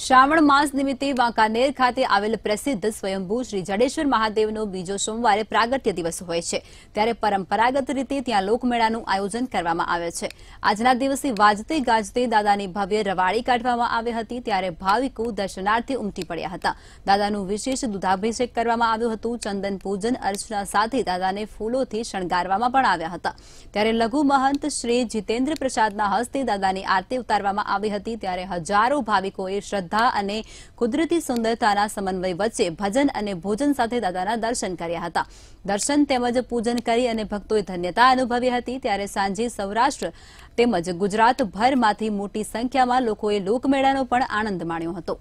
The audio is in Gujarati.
શ્રાવણ માસ નિમિત્તે વાંકાનેર ખાતે આવેલ પ્રસિદ્ધ સ્વયંભૂ શ્રી જડેશ્વર મહાદેવનો બીજો સોમવારે પ્રાગત્ય દિવસ હોય છે ત્યારે પરંપરાગત રીતે ત્યાં લોકમેળાનું આયોજન કરવામાં આવે છે આજના દિવસે વાજતે ગાજતે દાદાની ભવ્ય રવાડી કાઢવામાં આવી હતી ત્યારે ભાવિકો દર્શનાર્થી ઉમટી પડ્યા હતા દાદાનું વિશેષ દુધાભિષેક કરવામાં આવ્યું હતું ચંદન પૂજન અર્ચના સાથે દાદાને ફૂલોથી શણગારવામાં પણ આવ્યા હતા ત્યારે લઘુ મહંત શ્રી જીતેન્દ્ર પ્રસાદના હસ્તે દાદાની આરતી ઉતારવામાં આવી હતી ત્યારે હજારો ભાવિકોએ શ્રદ્ધા શ્રદ્ધા અને કુદરતી સુંદરતાના સમન્વય વચ્ચે ભજન અને ભોજન સાથે દાદાના દર્શન કર્યા હતા દર્શન તેમજ પૂજન કરી અને ભક્તોએ ધન્યતા અનુભવી હતી ત્યારે સાંજે સૌરાષ્ટ્ર તેમજ ગુજરાતભરમાંથી મોટી સંખ્યામાં લોકોએ લોકમેળાનો પણ આનંદ માણ્યો હતો